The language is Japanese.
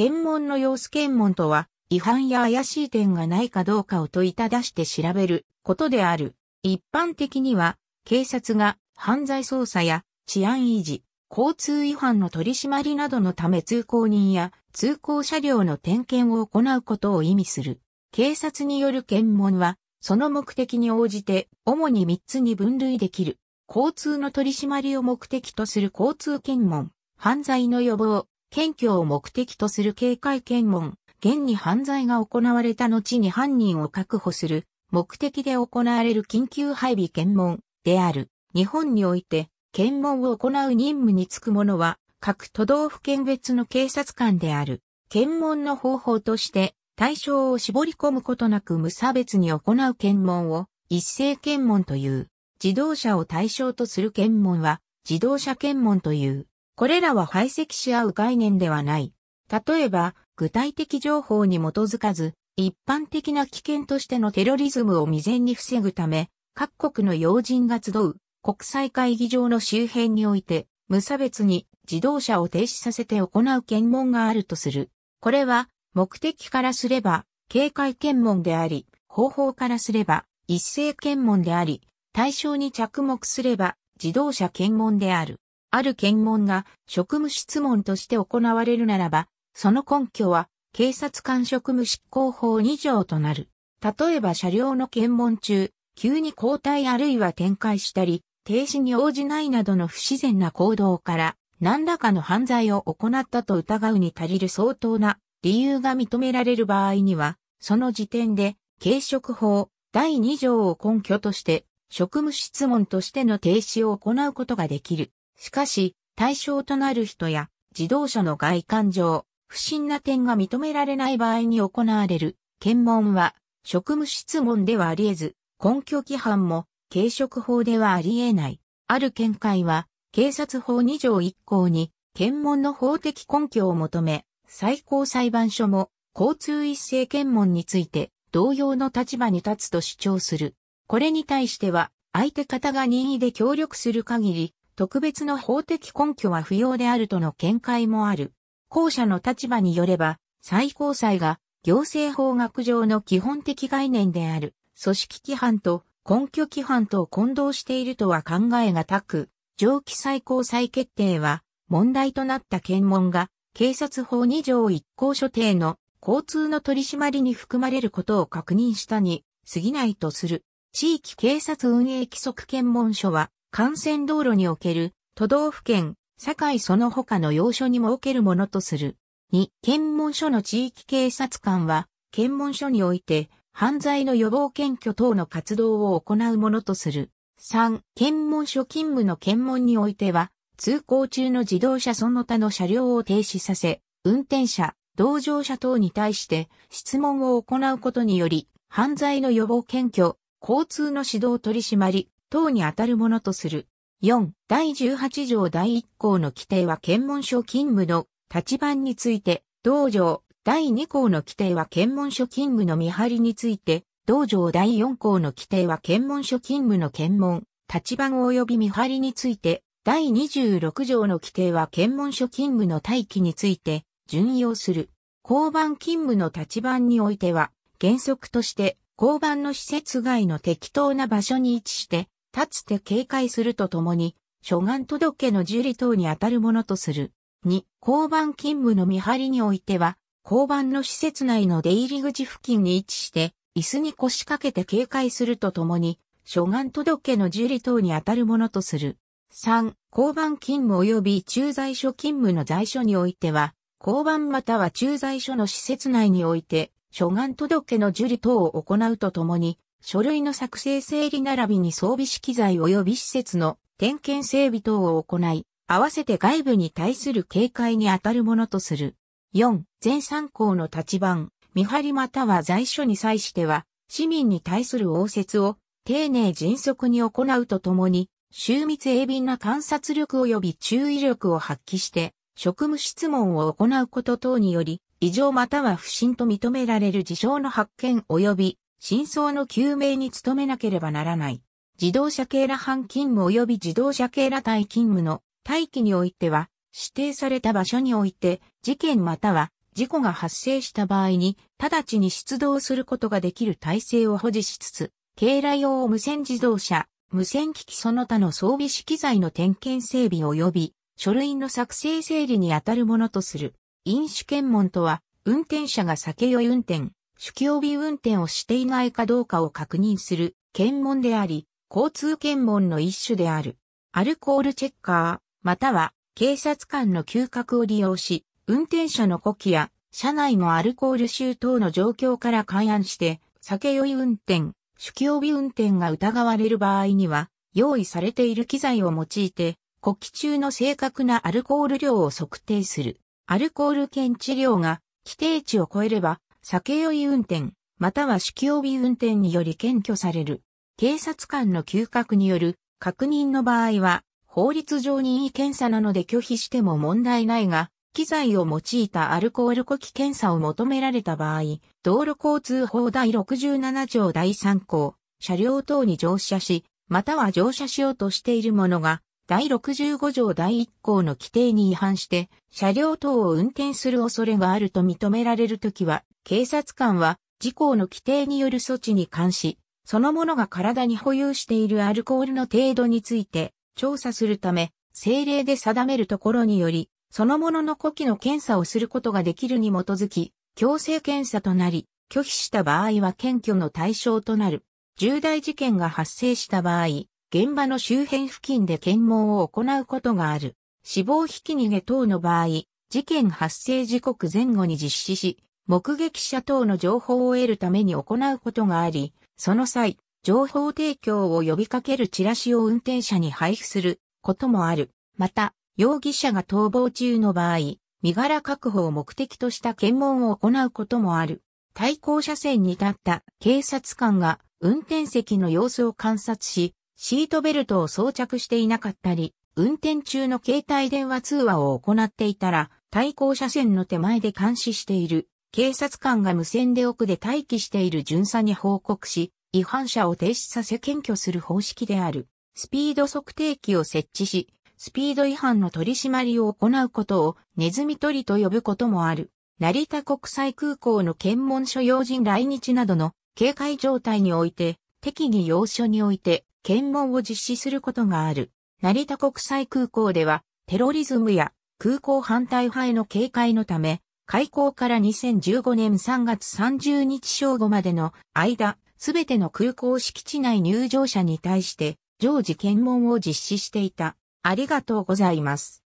検問の様子検問とは、違反や怪しい点がないかどうかを問いただして調べることである。一般的には、警察が犯罪捜査や治安維持、交通違反の取り締まりなどのため通行人や通行車両の点検を行うことを意味する。警察による検問は、その目的に応じて主に3つに分類できる。交通の取り締まりを目的とする交通検問、犯罪の予防、検挙を目的とする警戒検問、現に犯罪が行われた後に犯人を確保する目的で行われる緊急配備検問である。日本において検問を行う任務に就く者は各都道府県別の警察官である。検問の方法として対象を絞り込むことなく無差別に行う検問を一斉検問という。自動車を対象とする検問は自動車検問という。これらは排斥し合う概念ではない。例えば、具体的情報に基づかず、一般的な危険としてのテロリズムを未然に防ぐため、各国の要人が集う国際会議場の周辺において、無差別に自動車を停止させて行う検問があるとする。これは、目的からすれば、警戒検問であり、方法からすれば、一斉検問であり、対象に着目すれば、自動車検問である。ある検問が職務質問として行われるならば、その根拠は警察官職務執行法2条となる。例えば車両の検問中、急に交代あるいは展開したり、停止に応じないなどの不自然な行動から、何らかの犯罪を行ったと疑うに足りる相当な理由が認められる場合には、その時点で、軽食法第2条を根拠として、職務質問としての停止を行うことができる。しかし、対象となる人や自動車の外観上、不審な点が認められない場合に行われる検問は職務質問ではあり得ず、根拠規範も軽食法ではあり得ない。ある見解は、警察法2条1項に検問の法的根拠を求め、最高裁判所も交通一斉検問について同様の立場に立つと主張する。これに対しては、相手方が任意で協力する限り、特別の法的根拠は不要であるとの見解もある。後者の立場によれば、最高裁が行政法学上の基本的概念である組織規範と根拠規範と混同しているとは考えがたく、上記最高裁決定は問題となった検問が警察法2条1項所定の交通の取り締まりに含まれることを確認したに過ぎないとする。地域警察運営規則検問所は幹線道路における都道府県、堺その他の要所に設けるものとする。2、検問所の地域警察官は、検問所において、犯罪の予防検挙等の活動を行うものとする。3、検問所勤務の検問においては、通行中の自動車その他の車両を停止させ、運転者、同乗者等に対して質問を行うことにより、犯罪の予防検挙、交通の指導取り締まり、等に当たるものとする。4、第18条第1項の規定は検問所勤務の立番について、同条第2項の規定は検問所勤務の見張りについて、同条第4項の規定は検問所勤務の検問、立番及び見張りについて、第26条の規定は検問所勤務の待機について、順用する。交番勤務の立番においては、原則として、交番の施設外の適当な場所に位置して、かつて警戒するとともに、所願届の受理等に当たるものとする。2、交番勤務の見張りにおいては、交番の施設内の出入り口付近に位置して、椅子に腰掛けて警戒するとともに、所願届の受理等に当たるものとする。3、交番勤務及び駐在所勤務の在所においては、交番または駐在所の施設内において、所願届の受理等を行うとともに、書類の作成整理並びに装備資機材及び施設の点検整備等を行い、合わせて外部に対する警戒に当たるものとする。4、全参考の立番、見張りまたは在所に際しては、市民に対する応接を丁寧迅速に行うとともに、周密鋭敏な観察力及び注意力を発揮して、職務質問を行うこと等により、異常または不審と認められる事象の発見及び真相の究明に努めなければならない。自動車系ら班勤務及び自動車系ら隊勤務の待機においては、指定された場所において、事件または事故が発生した場合に、直ちに出動することができる体制を保持しつつ、経来用無線自動車、無線機器その他の装備資機材の点検整備及び、書類の作成整理に当たるものとする。飲酒検問とは、運転者が酒酔い運転、酒気帯び運転をしていないかどうかを確認する検問であり、交通検問の一種である。アルコールチェッカー、または警察官の嗅覚を利用し、運転者の呼気や車内のアルコール臭等の状況から勘案して、酒酔い運転、酒気帯び運転が疑われる場合には、用意されている機材を用いて、呼気中の正確なアルコール量を測定する。アルコール検知量が規定値を超えれば、酒酔い運転、または酒気帯び運転により検挙される。警察官の嗅覚による確認の場合は、法律上任意検査なので拒否しても問題ないが、機材を用いたアルコール呼気検査を求められた場合、道路交通法第67条第3項、車両等に乗車し、または乗車しようとしている者が、第65条第1項の規定に違反して、車両等を運転する恐れがあると認められるときは、警察官は、事項の規定による措置に関し、そのものが体に保有しているアルコールの程度について、調査するため、政令で定めるところにより、そのものの呼気の検査をすることができるに基づき、強制検査となり、拒否した場合は検挙の対象となる。重大事件が発生した場合、現場の周辺付近で検問を行うことがある。死亡ひき逃げ等の場合、事件発生時刻前後に実施し、目撃者等の情報を得るために行うことがあり、その際、情報提供を呼びかけるチラシを運転者に配布することもある。また、容疑者が逃亡中の場合、身柄確保を目的とした検問を行うこともある。対向車線に立った警察官が運転席の様子を観察し、シートベルトを装着していなかったり、運転中の携帯電話通話を行っていたら、対向車線の手前で監視している警察官が無線で奥で待機している巡査に報告し、違反者を停止させ検挙する方式である。スピード測定器を設置し、スピード違反の取り締まりを行うことをネズミ取りと呼ぶこともある。成田国際空港の検問所要人来日などの警戒状態において、適宜要所において検問を実施することがある。成田国際空港では、テロリズムや空港反対派への警戒のため、開港から2015年3月30日正午までの間、すべての空港敷地内入場者に対して、常時検問を実施していた。ありがとうございます。